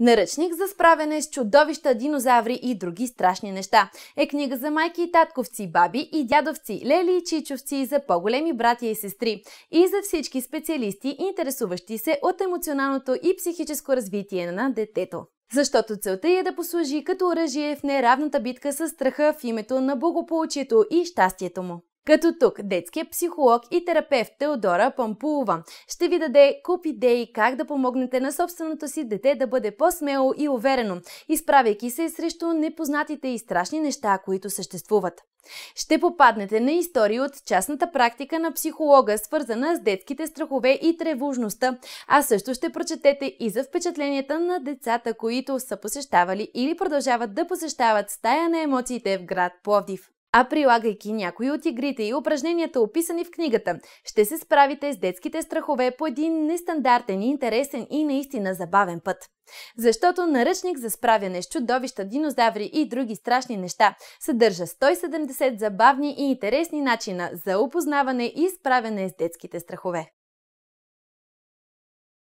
Наръчник за справяне с чудовища, динозаври и други страшни неща е книга за майки и татковци, баби и дядовци, лели и чичовци и за по-големи братя и сестри и за всички специалисти, интересуващи се от емоционалното и психическо развитие на детето. Защото целта е да послужи като оръжие в неравната битка с страха в името на благополучието и щастието му. Като тук детският психолог и терапевт Теодора Пампулова ще ви даде куп идеи как да помогнете на собственото си дете да бъде по-смело и уверено, изправяйки се срещу непознатите и страшни неща, които съществуват. Ще попаднете на истории от частната практика на психолога, свързана с детските страхове и тревожността, а също ще прочетете и за впечатленията на децата, които са посещавали или продължават да посещават стая на емоциите в град Пловдив а прилагайки някои от игрите и упражненията описани в книгата, ще се справите с детските страхове по един нестандартен, интересен и наистина забавен път. Защото наръчник за справяне с чудовища, динозаври и други страшни неща съдържа 170 забавни и интересни начина за опознаване и справяне с детските страхове.